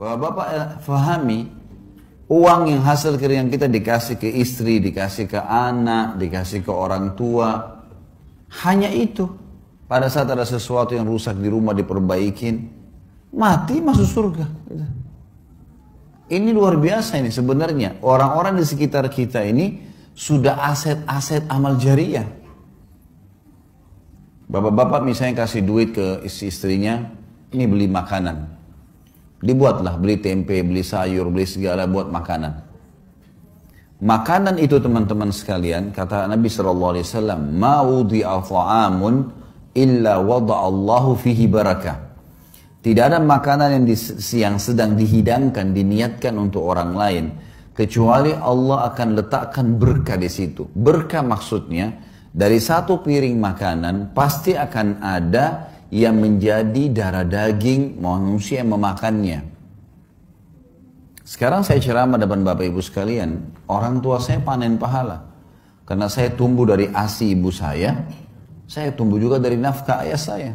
bahwa Bapak eh, fahami uang yang hasil yang kita dikasih ke istri, dikasih ke anak, dikasih ke orang tua. Hanya itu. Pada saat ada sesuatu yang rusak di rumah diperbaikin, mati masuk surga. Ini luar biasa ini sebenarnya. Orang-orang di sekitar kita ini sudah aset-aset amal jariah. Bapak-bapak misalnya kasih duit ke istri-istrinya, ini beli makanan Dibuatlah, beli tempe, beli sayur, beli segala, buat makanan. Makanan itu teman-teman sekalian, kata Nabi Shallallahu Alaihi Wasallam, ma ta'amun illa wada Allahu fihi barakah. Tidak ada makanan yang, di, yang sedang dihidangkan, diniatkan untuk orang lain. Kecuali Allah akan letakkan berkah di situ. Berkah maksudnya, dari satu piring makanan pasti akan ada yang menjadi darah daging manusia yang memakannya. Sekarang saya ceramah depan Bapak Ibu sekalian, orang tua saya panen pahala. Karena saya tumbuh dari ASI ibu saya, saya tumbuh juga dari nafkah ayah saya.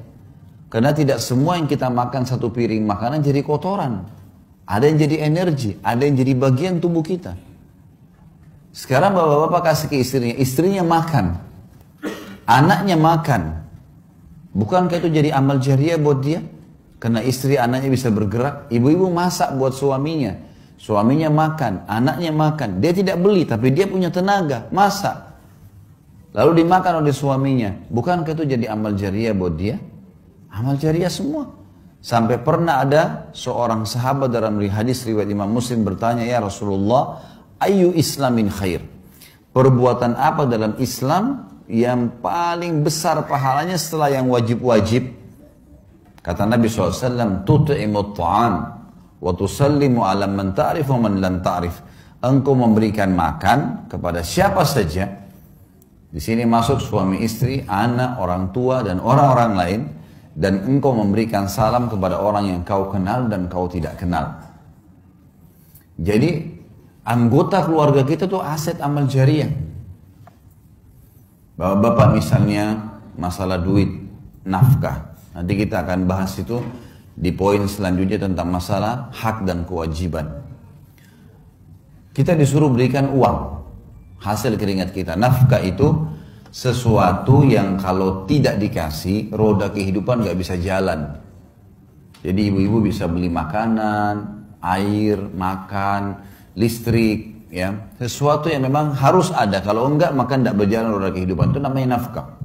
Karena tidak semua yang kita makan satu piring makanan jadi kotoran. Ada yang jadi energi, ada yang jadi bagian tubuh kita. Sekarang bapak-bapak kasih ke istrinya, istrinya makan. Anaknya makan, Bukankah itu jadi amal jariah buat dia? Karena istri anaknya bisa bergerak, ibu-ibu masak buat suaminya, suaminya makan, anaknya makan. Dia tidak beli, tapi dia punya tenaga, masak. Lalu dimakan oleh suaminya. Bukankah itu jadi amal jariah buat dia? Amal jariah semua. Sampai pernah ada seorang sahabat dalam hadis riwayat Imam Muslim bertanya, Ya Rasulullah, ayu islamin khair? Perbuatan apa dalam Islam yang paling besar pahalanya setelah yang wajib-wajib. Kata Nabi SAW, Tutu'imu ta'am wa tusallimu alam man ta'rif wa man lam ta'rif. Engkau memberikan makan kepada siapa saja. Di sini masuk suami istri, anak, orang tua, dan orang-orang lain. Dan engkau memberikan salam kepada orang yang kau kenal dan kau tidak kenal. Jadi, anggota keluarga kita tuh aset amal jariah Bapak-bapak misalnya masalah duit, nafkah. Nanti kita akan bahas itu di poin selanjutnya tentang masalah hak dan kewajiban. Kita disuruh berikan uang hasil keringat kita. Nafkah itu sesuatu yang kalau tidak dikasih roda kehidupan nggak bisa jalan. Jadi ibu-ibu bisa beli makanan, air, makan, listrik, ya sesuatu yang memang harus ada kalau enggak maka tidak berjalan roda kehidupan itu namanya nafkah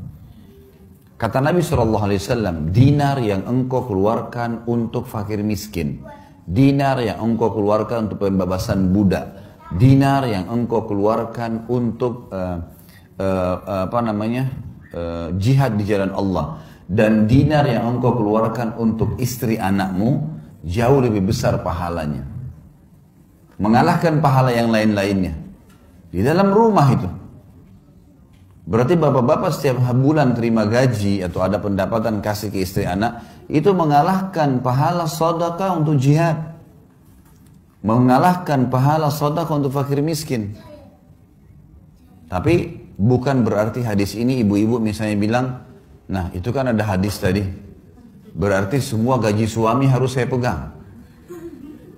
kata Nabi saw dinar yang engkau keluarkan untuk fakir miskin dinar yang engkau keluarkan untuk pembebasan budak dinar yang engkau keluarkan untuk uh, uh, apa namanya uh, jihad di jalan Allah dan dinar yang engkau keluarkan untuk istri anakmu jauh lebih besar pahalanya mengalahkan pahala yang lain-lainnya di dalam rumah itu. Berarti bapak-bapak setiap bulan terima gaji atau ada pendapatan kasih ke istri anak itu mengalahkan pahala sodaka untuk jihad, mengalahkan pahala sodaka untuk fakir miskin. Tapi bukan berarti hadis ini ibu-ibu misalnya bilang, nah itu kan ada hadis tadi, berarti semua gaji suami harus saya pegang.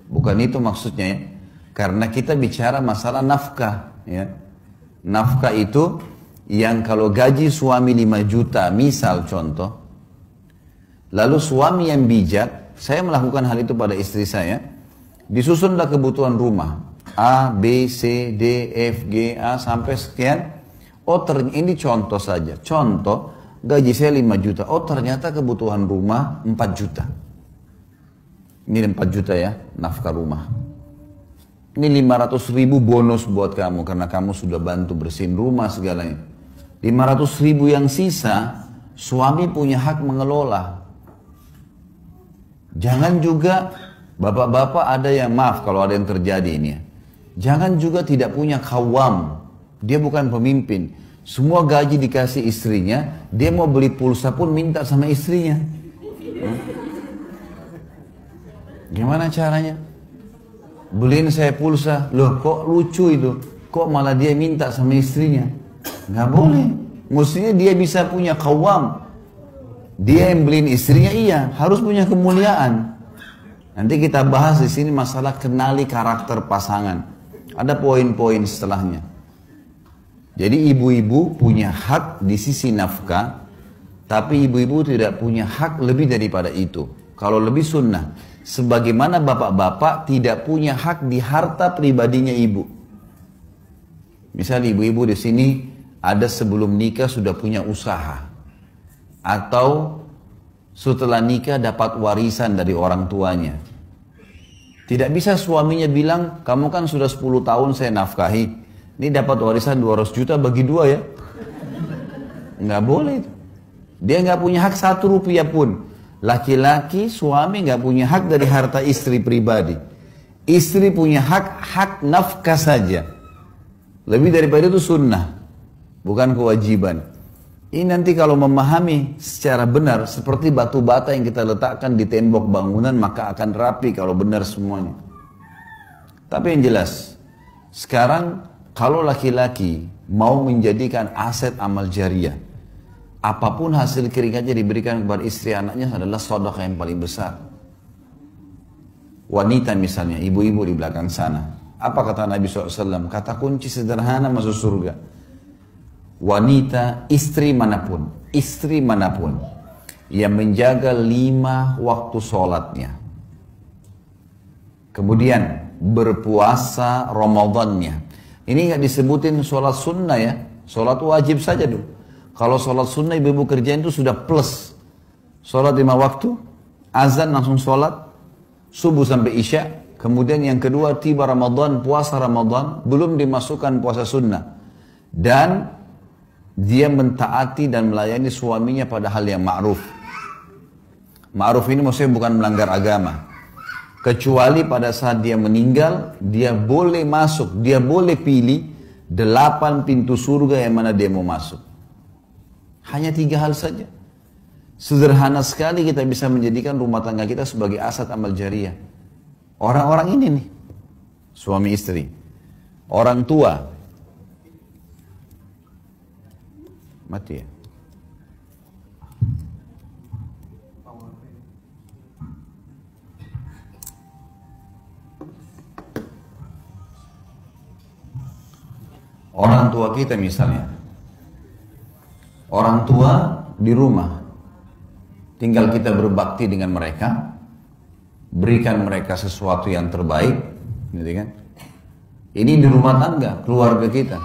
Bukan itu maksudnya ya. Karena kita bicara masalah nafkah. Ya. Nafkah itu yang kalau gaji suami 5 juta, misal contoh. Lalu suami yang bijak, saya melakukan hal itu pada istri saya. Disusunlah kebutuhan rumah. A, B, C, D, F, G, A, sampai sekian. Oh ternyata, ini contoh saja. Contoh, gaji saya 5 juta. Oh ternyata kebutuhan rumah 4 juta. Ini 4 juta ya, nafkah rumah. Ini 500 ribu bonus buat kamu karena kamu sudah bantu bersihin rumah segalanya. 500 ribu yang sisa, suami punya hak mengelola. Jangan juga bapak-bapak ada yang maaf kalau ada yang terjadi ini ya. Jangan juga tidak punya kawam. Dia bukan pemimpin. Semua gaji dikasih istrinya, dia mau beli pulsa pun minta sama istrinya. Gimana caranya? beliin saya pulsa loh kok lucu itu kok malah dia minta sama istrinya nggak boleh mestinya dia bisa punya kawam dia yang beliin istrinya iya harus punya kemuliaan nanti kita bahas di sini masalah kenali karakter pasangan ada poin-poin setelahnya jadi ibu-ibu punya hak di sisi nafkah tapi ibu-ibu tidak punya hak lebih daripada itu kalau lebih sunnah sebagaimana bapak-bapak tidak punya hak di harta pribadinya ibu. Misalnya ibu-ibu di sini ada sebelum nikah sudah punya usaha atau setelah nikah dapat warisan dari orang tuanya. Tidak bisa suaminya bilang, kamu kan sudah 10 tahun saya nafkahi. Ini dapat warisan 200 juta bagi dua ya. Nggak boleh. Dia nggak punya hak satu rupiah pun. Laki-laki suami nggak punya hak dari harta istri pribadi. Istri punya hak hak nafkah saja. Lebih daripada itu sunnah, bukan kewajiban. Ini nanti kalau memahami secara benar seperti batu bata yang kita letakkan di tembok bangunan maka akan rapi kalau benar semuanya. Tapi yang jelas, sekarang kalau laki-laki mau menjadikan aset amal jariah, apapun hasil keringatnya diberikan kepada istri anaknya adalah sodok yang paling besar. Wanita misalnya, ibu-ibu di belakang sana. Apa kata Nabi SAW? Kata kunci sederhana masuk surga. Wanita, istri manapun, istri manapun yang menjaga lima waktu sholatnya. Kemudian berpuasa Ramadannya. Ini nggak disebutin sholat sunnah ya, sholat wajib saja dulu kalau sholat sunnah ibu-ibu kerjain itu sudah plus. Sholat lima waktu, azan langsung sholat, subuh sampai isya. Kemudian yang kedua tiba Ramadan, puasa Ramadan, belum dimasukkan puasa sunnah. Dan dia mentaati dan melayani suaminya pada hal yang ma'ruf. Ma'ruf ini maksudnya bukan melanggar agama. Kecuali pada saat dia meninggal, dia boleh masuk, dia boleh pilih delapan pintu surga yang mana dia mau masuk. Hanya tiga hal saja. Sederhana sekali kita bisa menjadikan rumah tangga kita sebagai aset amal jariah. Orang-orang ini nih, suami istri, orang tua, mati ya. Orang tua kita misalnya, tua di rumah. Tinggal iya. kita berbakti dengan mereka, berikan mereka sesuatu yang terbaik, gitu kan? Ini di rumah tangga, keluarga kita.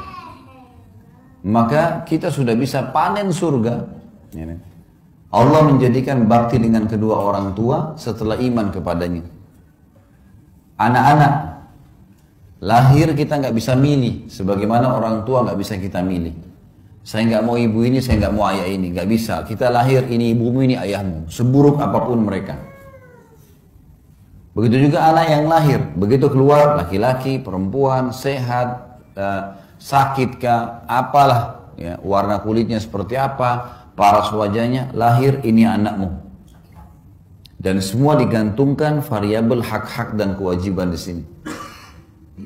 Maka kita sudah bisa panen surga. Ya kan? Allah menjadikan bakti dengan kedua orang tua setelah iman kepadanya. Anak-anak lahir kita nggak bisa milih, sebagaimana orang tua nggak bisa kita milih. Saya nggak mau ibu ini, saya nggak mau ayah ini, nggak bisa. Kita lahir ini ibumu ini ayahmu, seburuk apapun mereka. Begitu juga anak yang lahir, begitu keluar laki-laki, perempuan, sehat, eh, sakitkah, apalah, ya, warna kulitnya seperti apa, paras wajahnya, lahir ini anakmu. Dan semua digantungkan variabel hak-hak dan kewajiban di sini.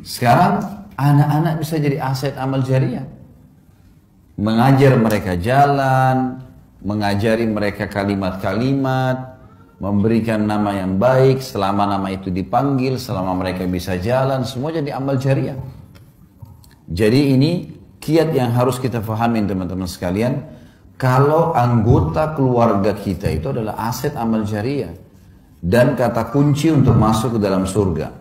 Sekarang anak-anak bisa jadi aset amal jariah mengajar mereka jalan, mengajari mereka kalimat-kalimat, memberikan nama yang baik, selama nama itu dipanggil, selama mereka bisa jalan, semua jadi amal jariah. Jadi ini kiat yang harus kita fahamin teman-teman sekalian, kalau anggota keluarga kita itu adalah aset amal jariah dan kata kunci untuk masuk ke dalam surga.